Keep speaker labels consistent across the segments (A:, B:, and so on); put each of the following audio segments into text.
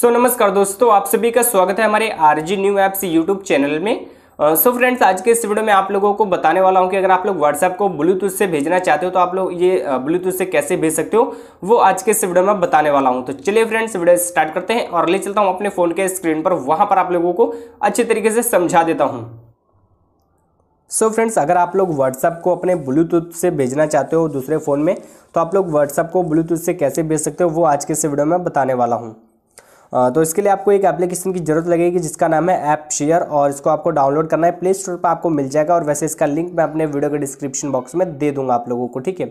A: सो so, नमस्कार दोस्तों आप सभी का स्वागत है हमारे RG new apps YouTube channel में सो uh, फ्रेंड्स so आज के इस वीडियो में आप लोगों को बताने वाला हूं कि अगर आप लोग व्हाट्सएप को ब्लूटूथ से भेजना चाहते हो तो आप लोग ये ब्लूटूथ से कैसे भेज सकते हो वो आज के इस वीडियो में बताने वाला हूं तो चलिए फ्रेंड्स वीडियो स्टार्ट करते हैं और ले चलता हूँ अपने फ़ोन के स्क्रीन पर वहाँ पर आप लोगों को अच्छे तरीके से समझा देता हूँ सो so फ्रेंड्स अगर आप लोग व्हाट्सएप को अपने ब्लूटूथ से भेजना चाहते हो दूसरे फ़ोन में तो आप लोग व्हाट्सएप को ब्लूटूथ से कैसे भेज सकते हो वो आज के इस वीडियो में बताने वाला हूँ तो इसके लिए आपको एक एप्लीकेशन की ज़रूरत लगेगी जिसका नाम है ऐप शेयर और इसको आपको डाउनलोड करना है प्ले स्टोर पर आपको मिल जाएगा और वैसे इसका लिंक मैं अपने वीडियो के डिस्क्रिप्शन बॉक्स में दे दूंगा आप लोगों को ठीक है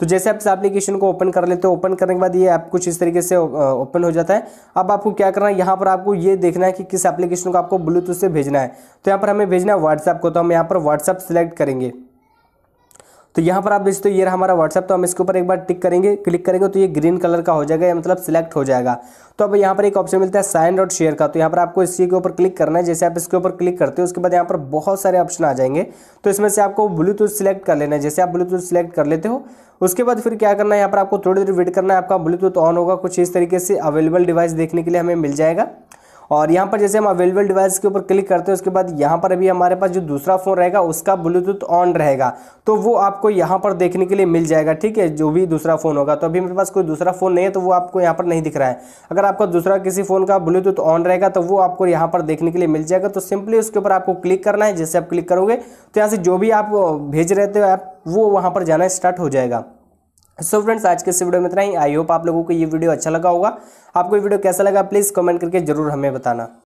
A: तो जैसे आप इस एप्लीकेशन को ओपन कर लेते हो ओपन करने के बाद ये ऐप कुछ इस तरीके से ओपन हो जाता है अब आपको क्या करना है यहाँ पर आपको ये देखना है कि किस एप्लीकेशन को आपको ब्लूटूथ से भेजना है तो यहाँ पर हमें भेजना है व्हाट्सएप को तो हम यहाँ पर व्हाट्सएप सेलेक्ट करेंगे तो यहाँ पर आप देखते हो ये रहा हमारा व्हाट्सअप तो हम इसके ऊपर एक बार टिक करेंगे क्लिक करेंगे तो ये ग्रीन कलर का हो जाएगा या मतलब सिलेक्ट हो जाएगा तो अब यहाँ पर एक ऑप्शन मिलता है साइन डॉट शेयर का तो यहाँ पर आपको इसी के ऊपर क्लिक करना है जैसे आप इसके ऊपर क्लिक करते हो उसके बाद यहाँ पर बहुत सारे ऑप्शन आ जाएंगे तो इसमें से आपको ब्लूटूथ सिलेक्ट कर लेना है जैसे आप ब्लूटूथ सिलेक्ट कर लेते हो उसके बाद फिर क्या करना है यहाँ पर आपको थोड़ी देर वेट करना है आपका ब्लूटूथ ऑन होगा कुछ इस तरीके से अवेलेबल डिवाइस देखने के लिए हमें मिल जाएगा और यहाँ पर जैसे हम अवेलेबल डिवाइस के ऊपर क्लिक करते हैं उसके बाद यहाँ पर अभी हमारे पास जो दूसरा फ़ोन रहेगा उसका ब्लूटूथ ऑन रहेगा तो वो आपको यहाँ पर देखने के लिए मिल जाएगा ठीक है जो भी दूसरा फ़ोन होगा तो अभी मेरे पास कोई दूसरा फ़ोन नहीं है तो वो आपको यहाँ पर नहीं दिख रहा है अगर आपका दूसरा किसी फ़ोन का ब्लूटूथ ऑन रहेगा तो वो आपको यहाँ पर देखने के लिए मिल जाएगा तो सिंपली उसके ऊपर आपको क्लिक करना है जैसे आप क्लिक करोगे तो यहाँ से जो भी आप भेज रहे थे ऐप वो वहाँ पर जाना स्टार्ट हो जाएगा सो so फ्रेंड्स आज के इस वीडियो में इतना ही आई होप आप लोगों को ये वीडियो अच्छा लगा होगा आपको ये वीडियो कैसा लगा प्लीज़ कमेंट करके जरूर हमें बताना